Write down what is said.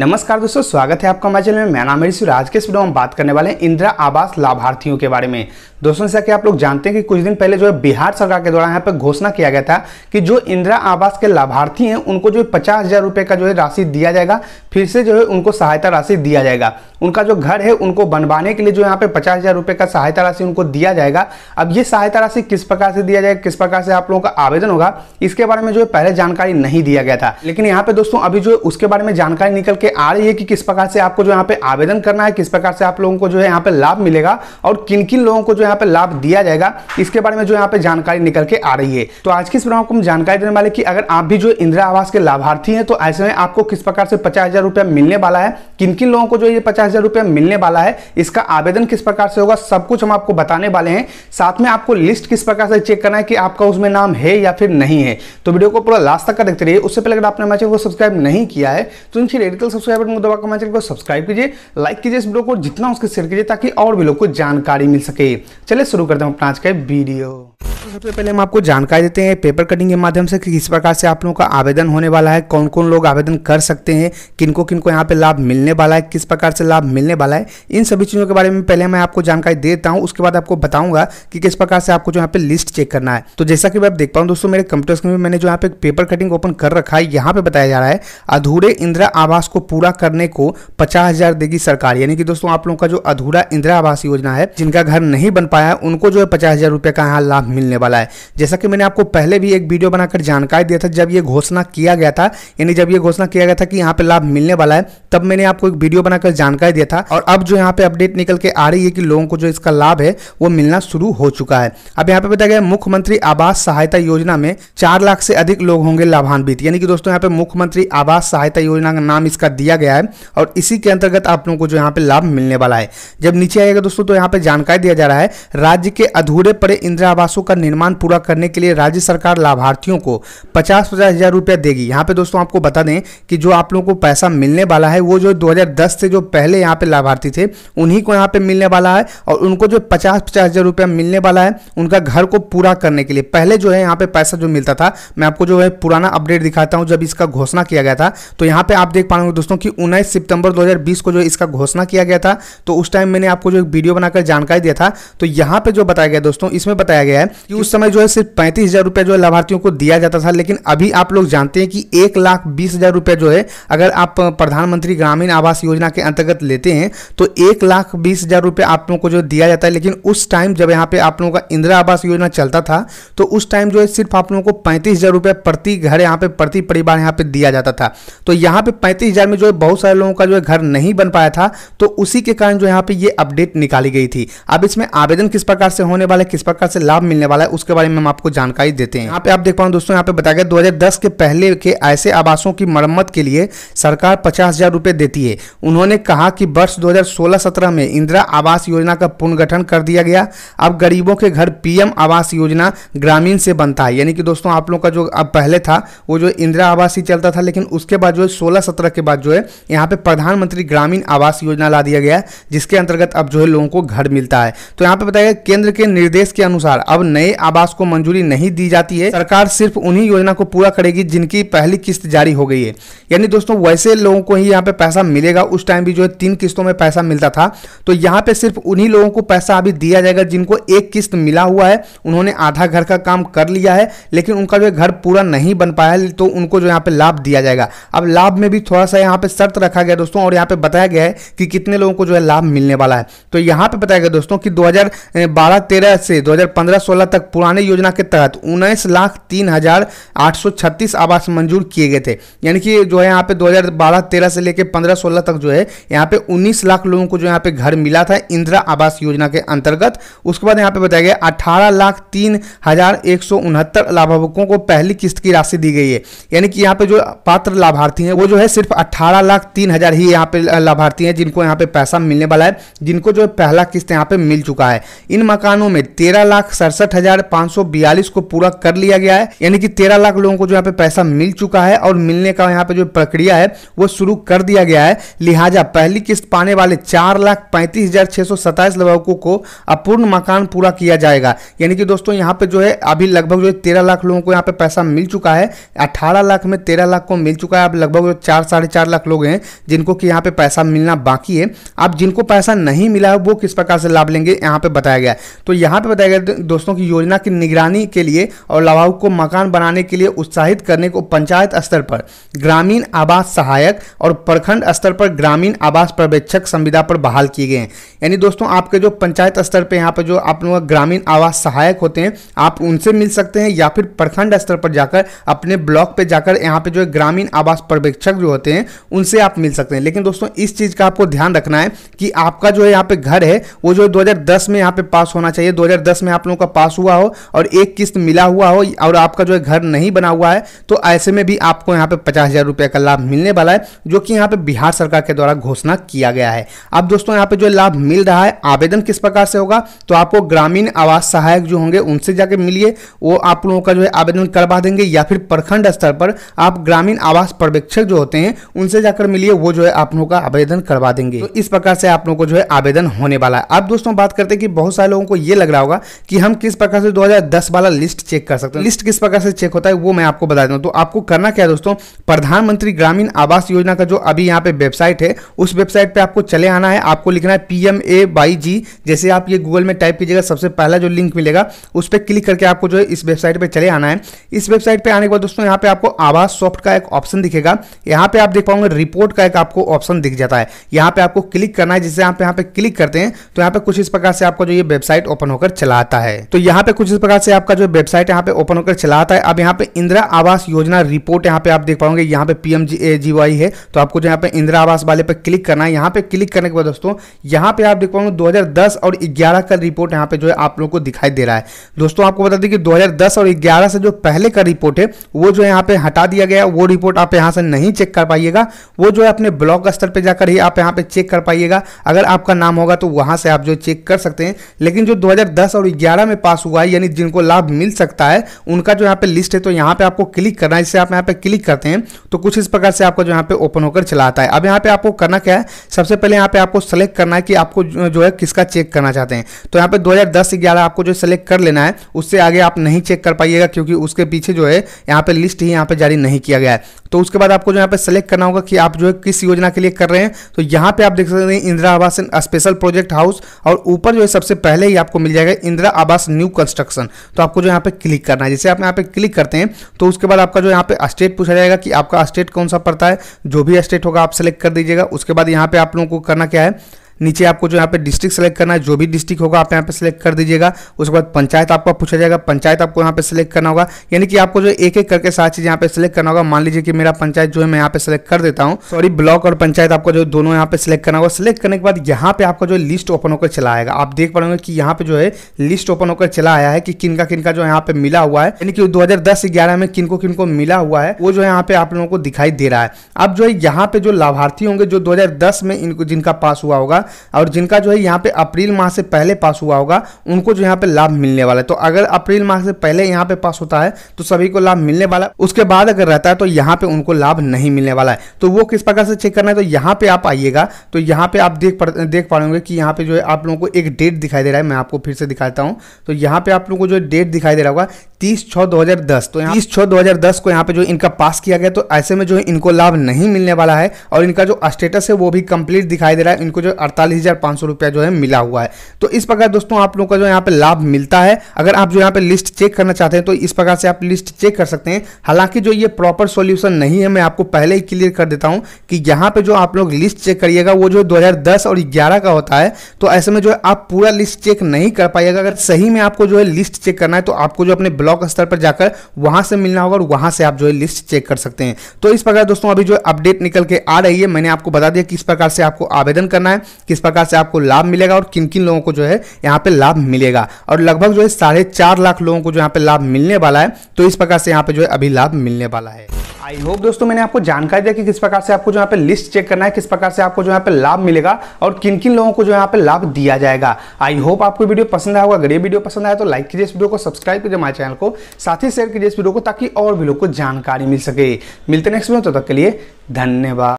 नमस्कार दोस्तों स्वागत है आपका हमारे चैनल में मैं नाम है आज के इस वीडियो में बात करने वाले हैं इंदिरा आवास लाभार्थियों के बारे में दोस्तों जैसा कि आप लोग जानते हैं कि कुछ दिन पहले जो है बिहार सरकार के द्वारा यहाँ पर घोषणा किया गया था कि जो इंदिरा आवास के लाभार्थी हैं उनको जो है पचास हज़ार रुपये का जो है राशि दिया जाएगा फिर से जो है उनको सहायता राशि दिया जाएगा उनका जो घर है उनको बनवाने के लिए जो यहाँ पे पचास हज़ार रुपये का सहायता राशि उनको दिया जाएगा अब ये सहायता राशि किस प्रकार से दिया जाएगा किस प्रकार से आप लोगों का आवेदन होगा इसके बारे में जो है पहले जानकारी नहीं दिया गया था लेकिन यहाँ पे दोस्तों अभी जो है उसके बारे में जानकारी निकल के के आ रही है कि किस प्रकार से आपको जो यहाँ पे आवेदन करना है किस प्रकार से आप लोगों को जो है यहाँ पे लाभ मिलेगा और किन किन लोगों को जो यहाँ पे लाभ दिया जाएगा इसके बारे में जो यहाँ पे जानकारी निकल के आ रही है तो आज की इस प्रोग्राम को हम जानकारी देने वाले की अगर आप भी जो इंदिरा आवास के लाभार्थी है तो ऐसे में आपको किस प्रकार से पचास रुपया मिलने वाला है किन किन लोगों को जो ये पचास रुपया मिलने वाला है इसका आवेदन किस प्रकार से होगा सब कुछ हम आपको बताने वाले हैं साथ में आपको लिस्ट किस प्रकार से चेक करना है कि आपका उसमें नाम है या फिर नहीं है तो वीडियो को पूरा लास्ट तक का देखते रहिए उससे पहले अगर आपने हमारे चैनल को सब्सक्राइब नहीं किया है तो इनकी रेडिकल चैनल सब्सक्राइब बटन को दबाकर हमारे चैनल को सब्सक्राइब कीजिए लाइक कीजिए इस वीडियो को जितना उसके शेयर कीजिए ताकि और भी लोग को जानकारी मिल सके चले शुरू करते हैं अपना आज का वीडियो तो सबसे पहले हम आपको जानकारी देते हैं पेपर कटिंग के माध्यम से कि किस प्रकार से आप लोगों का आवेदन होने वाला है कौन कौन लोग आवेदन कर सकते हैं किनको किनको यहाँ पे लाभ मिलने वाला है किस प्रकार से लाभ मिलने वाला है इन सभी चीज़ों के बारे में पहले मैं आपको जानकारी देता हूँ उसके बाद आपको बताऊंगा कि किस प्रकार से आपको जो यहाँ पे लिस्ट चेक करना है तो जैसा कि मैं देख पाऊँ दोस्तों मेरे कंप्यूटर स्क्रीन में मैंने जो यहाँ पे पेपर कटिंग ओपन कर रखा है यहाँ पे बताया जा रहा है अधूरे इंदिरा आवास को उसको पूरा करने को पचास हजार देगी सरकार यानी कि दोस्तों आप लोगों का जो अधूरा इंदिरा आवास योजना है जिनका घर नहीं बन पाया है उनको जो है पचास हजार रुपए का यहाँ लाभ मिलने वाला है जैसा कि मैंने आपको पहले भी एक वीडियो बनाकर जानकारी दिया था जब ये घोषणा किया गया था यानी जब ये घोषणा किया गया था कि यहाँ पे लाभ मिलने वाला है तब मैंने आपको एक वीडियो बनाकर जानकारी दिया था और अब जो यहाँ पे अपडेट निकल के आ रही है कि लोगों को जो इसका लाभ है वो मिलना शुरू हो चुका है अब यहाँ पे बताया गया मुख्यमंत्री आवास सहायता योजना में चार लाख से अधिक लोग होंगे लाभान्वित यानी कि दोस्तों यहाँ पे मुख्यमंत्री आवास सहायता योजना का नाम इसका का दिया गया है और इसी के अंतर्गत आप लोगों को जो यहाँ पे लाभ मिलने वाला है जब नीचे आएगा दोस्तों तो यहाँ पे जानकारी दिया जा रहा है राज्य के अधूरे पड़े इंदिरा आवासों का निर्माण पूरा करने के लिए राज्य सरकार लाभार्थियों को पचास पचास हज़ार रुपया देगी यहाँ पे दोस्तों आपको बता दें कि जो आप लोगों को पैसा मिलने वाला है वो जो दो से जो पहले यहाँ पे लाभार्थी थे उन्हीं को यहाँ पे मिलने वाला है और उनको जो पचास पचास हज़ार रुपया मिलने वाला है उनका घर को पूरा करने के लिए पहले जो है यहाँ पे पैसा जो मिलता था मैं आपको जो है पुराना अपडेट दिखाता हूँ जब इसका घोषणा किया गया था तो यहाँ पे आप देख पाएंगे दोस्तों कि 19 सितंबर 2020 को जो इसका घोषणा किया गया था तो उस टाइम मैंने आपको जो एक वीडियो बनाकर जानकारी दिया था तो यहाँ पे जो बताया गया दोस्तों इसमें बताया गया है कि उस समय जो है सिर्फ पैंतीस हजार जो है लाभार्थियों को दिया जाता था लेकिन अभी आप लोग जानते हैं कि एक लाख बीस हजार जो है अगर आप प्रधानमंत्री ग्रामीण आवास योजना के अंतर्गत लेते हैं तो एक लाख बीस हजार रुपया आप लोगों को जो दिया जाता है लेकिन उस टाइम जब यहाँ पे आप लोगों का इंदिरा आवास योजना चलता था तो उस टाइम जो है सिर्फ आप लोगों को पैंतीस हजार रुपया प्रति घर यहाँ पे प्रति परिवार यहाँ पे दिया जाता था तो यहाँ पे पैंतीस में जो है बहुत सारे लोगों का जो है घर नहीं बन पाया था तो उसी के कारण जो यहाँ पे ये अपडेट निकाली गई थी अब इसमें आवेदन किस प्रकार से होने वाला है किस प्रकार से लाभ मिलने वाला है उसके बारे में हम आपको जानकारी देते हैं यहाँ पे आप देख पाओ दोस्तों यहाँ पे बताया गया दो के पहले के ऐसे आवासों की मरम्मत के लिए सरकार पचास हजार देती है उन्होंने कहा कि वर्ष दो हजार में इंदिरा आवास योजना का पुनर्गठन कर दिया गया अब गरीबों के घर पीएम आवास योजना ग्रामीण से बनता है यानी कि दोस्तों आप लोगों का जो अब पहले था वो जो इंदिरा आवास ही चलता था लेकिन उसके बाद जो है सोलह सत्रह के बाद साथ जो है यहाँ पे प्रधानमंत्री ग्रामीण आवास योजना ला दिया गया है जिसके अंतर्गत अब जो है लोगों को घर मिलता है तो यहाँ पे बताया केंद्र के निर्देश के अनुसार अब नए आवास को मंजूरी नहीं दी जाती है सरकार सिर्फ उन्हीं योजना को पूरा करेगी जिनकी पहली किस्त जारी हो गई है यानी दोस्तों वैसे लोगों को ही यहाँ पे पैसा मिलेगा उस टाइम भी जो है तीन किस्तों में पैसा मिलता था तो यहाँ पे सिर्फ उन्हीं लोगों को पैसा अभी दिया जाएगा जिनको एक किस्त मिला हुआ है उन्होंने आधा घर का काम कर लिया है लेकिन उनका जो घर पूरा नहीं बन पाया तो उनको जो यहाँ पे लाभ दिया जाएगा अब लाभ में भी थोड़ा सा यहाँ पे शर्त रखा गया दोस्तों और यहाँ पे बताया गया है कि कितने लोगों को जो है लाभ मिलने वाला है तो यहाँ पे बताया गया दोस्तों कि 2012-13 से 2015-16 तक पुराने योजना के तहत उन्नीस लाख तीन हजार आठ आवास मंजूर किए गए थे यानी कि जो है यहाँ पे 2012-13 से लेकर पंद्रह सोलह तक जो है यहाँ पे उन्नीस लाख लोगों को जो यहाँ पे घर मिला था इंदिरा आवास योजना के अंतर्गत उसके बाद यहाँ पे बताया गया अठारह लाख तीन हजार एक सौ उनहत्तर लाभार्थों को पहली किस्त की राशि दी गई है यानी कि यहाँ पे जो पात्र लाभार्थी हैं वो जो है सिर्फ अठारह लाख तीन हज़ार ही यहाँ पे लाभार्थी हैं जिनको यहाँ पे पैसा मिलने वाला है जिनको जो पहला किस्त यहाँ पे मिल चुका है इन मकानों में तेरह लाख सड़सठ हज़ार पाँच सौ बयालीस को पूरा कर लिया गया है यानी कि तेरह लाख लोगों को जो यहाँ पे पैसा मिल चुका है और मिलने का यहाँ पे जो प्रक्रिया है वो शुरू कर दिया गया है लिहाजा पहली किस्त पाने वाले चार लाख पैंतीस हज़ार छः सौ सत्ताईस लाभुकों को अपूर्ण मकान पूरा किया जाएगा यानी कि दोस्तों यहाँ पे जो है अभी लगभग जो है तेरह लाख लोगों को यहाँ पे पैसा मिल चुका है अठारह लाख में तेरह लाख को मिल चुका है अब लगभग चार साढ़े चार लाख लोग हैं जिनको कि यहाँ पे पैसा मिलना बाकी है अब जिनको पैसा नहीं मिला है वो किस प्रकार से लाभ लेंगे यहाँ पे बताया गया तो यहाँ पे बताया गया दोस्तों की योजना की निगरानी के लिए और लाभाव को मकान बनाने के लिए उत्साहित करने को पंचायत स्तर पर ग्रामीण आवास सहायक और प्रखंड स्तर पर ग्रामीण आवास पर्यवेक्षक संविदा पर बहाल किए गए हैं यानी दोस्तों आपके जो पंचायत स्तर पर यहाँ पर जो आप लोग ग्रामीण आवास सहायक होते हैं आप उनसे मिल सकते हैं या फिर प्रखंड स्तर पर जाकर अपने ब्लॉक पे जाकर यहाँ पे जो ग्रामीण आवास पर्यवेक्षक जो होते हैं उनसे आप मिल सकते हैं लेकिन दोस्तों इस चीज़ का आपको ध्यान रखना है कि आपका जो है यहाँ पे घर है वो जो है दो में यहाँ पे पास होना चाहिए 2010 में आप लोगों का पास हुआ हो और एक किस्त मिला हुआ हो और आपका जो है घर नहीं बना हुआ है तो ऐसे में भी आपको यहाँ पे पचास हज़ार रुपये का लाभ मिलने वाला है जो कि यहाँ पे बिहार सरकार के द्वारा घोषणा किया गया है अब दोस्तों यहाँ पे जो लाभ मिल रहा है आवेदन किस प्रकार से होगा तो आपको ग्रामीण आवास सहायक जो होंगे उनसे जाके मिलिए वो आप लोगों का जो है आवेदन करवा देंगे या फिर प्रखंड स्तर पर आप ग्रामीण आवास पर्यवेक्षक जो होते हैं उनसे जाकर मिलिए वो जो है आप लोगों का आवेदन करवा देंगे तो इस प्रकार से आप लोगों को जो है आवेदन होने वाला है अब दोस्तों बात करते हैं कि बहुत सारे लोगों को ये लग रहा होगा कि हम किस प्रकार से 2010 वाला लिस्ट चेक कर सकते हैं लिस्ट किस प्रकार से चेक होता है वो मैं आपको बता देता हूँ तो आपको करना क्या है दोस्तों प्रधानमंत्री ग्रामीण आवास योजना का जो अभी यहाँ पे वेबसाइट है उस वेबसाइट पर आपको चले आना है आपको लिखना है P M A by G जैसे आप ये गूगल में टाइप कीजिएगा सबसे पहला जो लिंक मिलेगा उस पर क्लिक करके आपको जो है इस वेबसाइट पर चले आना है इस वेबसाइट पर आने के बाद दोस्तों यहाँ पे आपको आवास सॉफ्ट का एक ऑप्शन दिखेगा यहाँ पे आप देख पाओगे रिपोर्ट का एक आपको ऑप्शन दिख जाता है यहां पे आपको क्लिक करना है जिससे आप यहां पे क्लिक करते हैं तो यहां पे कुछ इस प्रकार से आपको जो ये वेबसाइट ओपन होकर चला आता है तो यहां पे कुछ इस प्रकार से आपका जो वेबसाइट यहां पे ओपन होकर चला आता है अब यहां पे इंदिरा आवास योजना रिपोर्ट यहां पे आप देख पाओगे यहां पे पीएम है तो आपको जो यहां पे इंदिरा आवास वाले पे क्लिक करना है यहां पे क्लिक करने के बाद दोस्तों यहां पे आप देख पाओगे 2010 और 11 का रिपोर्ट यहां पे जो है आप लोगों को दिखाई दे रहा है दोस्तों आपको बता दें कि 2010 और 11 से जो पहले का रिपोर्ट है वो जो यहां पे हटा दिया गया वो रिपोर्ट आप यहां से नहीं चेक कर पाइएगा होगा वो जो है अपने ब्लॉक स्तर पर जाकर ही आप यहाँ पे चेक कर पाइएगा अगर आपका नाम होगा तो वहाँ से आप जो चेक कर सकते हैं लेकिन जो 2010 और 11 में पास हुआ है यानी जिनको लाभ मिल सकता है उनका जो यहाँ पे लिस्ट है तो यहाँ पे आपको क्लिक करना है जिससे आप यहाँ पे क्लिक करते हैं तो कुछ इस प्रकार से आपको जो यहाँ पे ओपन होकर चला आता है अब यहाँ पे आपको करना क्या है सबसे पहले यहाँ पे आपको सेलेक्ट करना है कि आपको जो है किसका चेक करना चाहते हैं तो यहाँ पे दो हज़ार आपको जो सेलेक्ट कर लेना है उससे आगे आप नहीं चेक कर पाइएगा क्योंकि उसके पीछे जो है यहाँ पे लिस्ट ही यहाँ पे जारी नहीं किया गया है तो उसके बाद आपको जो यहाँ पे सेलेक्ट करना करना होगा कि आप जो है किस योजना के लिए कर रहे हैं तो यहाँ पे आप देख सकते हैं इंदिरा आवास स्पेशल प्रोजेक्ट हाउस और ऊपर जो है सबसे पहले ही आपको मिल जाएगा इंदिरा आवास न्यू कंस्ट्रक्शन तो आपको जो यहाँ पे क्लिक करना है जैसे आप यहाँ पे क्लिक करते हैं तो उसके बाद आपका जो यहाँ पे स्टेट पूछा जाएगा कि आपका स्टेट कौन सा पड़ता है जो भी स्टेट होगा आप सेलेक्ट कर दीजिएगा उसके बाद यहाँ पे आप लोगों को करना क्या है नीचे आपको जो यहाँ पे डिस्ट्रिक्ट सेलेक्ट करना है जो भी डिस्ट्रिक्ट होगा आप यहाँ पे सेलेक्ट कर दीजिएगा उसके बाद पंचायत आपका पूछा जाएगा पंचायत आपको यहाँ पे सिलेक्ट करना होगा यानी कि आपको जो एक एक करके सारा चीज यहाँ पे सिलेक्ट करना होगा मान लीजिए कि मेरा पंचायत जो है मैं यहाँ पे सिलेक्ट कर देता हूँ सॉरी ब्लॉक और पंचायत आपको जो दोनों यहाँ पे सिलेक्ट करना होगा सिलेक्ट करने के बाद यहाँ पे आपका जो लिस्ट ओपन होकर चला आएगा आप देख रहे कि यहाँ पे जो है लिस्ट ओपन होकर चला आया है कि किनका किनका जो यहाँ पे मिला हुआ है यानी कि दो हजार में किनको किनको मिला हुआ है वो जो यहाँ पे आप लोगों को दिखाई दे रहा है अब जो है यहाँ पे जो लाभार्थी होंगे जो दो में इनको जिनका पास हुआ होगा और जिनका जो है यहाँ पे अप्रैल माह से पहले पास हुआ होगा उनको जो यहाँ पे लाभ मिलने वाला है तो अगर अप्रैल माह से पहले यहाँ पे पास होता है तो सभी को लाभ मिलने वाला है उसके बाद अगर रहता है तो यहाँ पे उनको लाभ नहीं मिलने वाला है तो वो किस प्रकार से चेक करना है तो यहाँ पे आप आइएगा तो यहाँ पे आप देख देख पा रहे कि यहाँ पे जो है आप लोगों को एक डेट दिखाई दे रहा है मैं आपको फिर से दिखाता हूँ तो यहाँ पे आप लोगों को जो डेट दिखाई दे रहा होगा तीस छः दो हज़ार दस तो तीस छः दो हज़ार दस को यहाँ पे जो इनका पास किया गया तो ऐसे में जो इनको लाभ नहीं मिलने वाला है और इनका जो स्टेटस है वो भी कंप्लीट दिखाई दे रहा है इनको जो अड़तालीस हज़ार पाँच सौ रुपया जो है मिला हुआ है तो इस प्रकार दोस्तों आप लोगों का जो यहाँ पे लाभ मिलता है अगर आप जो यहाँ पे लिस्ट चेक करना चाहते हैं तो इस प्रकार से आप लिस्ट चेक कर सकते हैं हालांकि जो ये प्रॉपर सोल्यूशन नहीं है मैं आपको पहले ही क्लियर कर देता हूँ कि यहाँ पे जो आप लोग लिस्ट चेक करिएगा वो जो 2010 और ग्यारह का होता है तो ऐसे में जो है आप पूरा लिस्ट चेक नहीं कर पाइएगा अगर सही में आपको जो है लिस्ट चेक करना है तो आपको जो अपने ब्लॉक स्तर पर जाकर वहाँ से मिलना होगा और वहाँ से आप जो है लिस्ट चेक कर सकते हैं तो इस प्रकार दोस्तों अभी जो अपडेट निकल के आ रही है मैंने आपको बता दिया किस प्रकार से आपको आवेदन करना है किस प्रकार से आपको लाभ मिलेगा और किन किन लोगों को जो है यहाँ पे लाभ मिलेगा और लगभग जो है साढ़े चार लाख लोगों को जो यहाँ पे लाभ मिलने वाला है तो इस प्रकार से यहाँ पे जो है अभी लाभ मिलने वाला है आई होप दोस्तों मैंने आपको जानकारी दिया कि किस प्रकार से आपको जो यहाँ पे लिस्ट चेक करना है किस प्रकार से आपको जो यहाँ पे लाभ मिलेगा और किन किन लोगों को जो यहाँ पे लाभ दिया जाएगा आई होप आपको वीडियो पसंद आया होगा अगर ये वीडियो पसंद आया तो लाइक कीजिए इस वीडियो को सब्सक्राइब कीजिए हमारे चैनल को साथ ही शेयर कीजिए इस वीडियो को ताकि और भी लोग को जानकारी मिल सके मिलते नेक्स्ट वीडियो तब तक के लिए धन्यवाद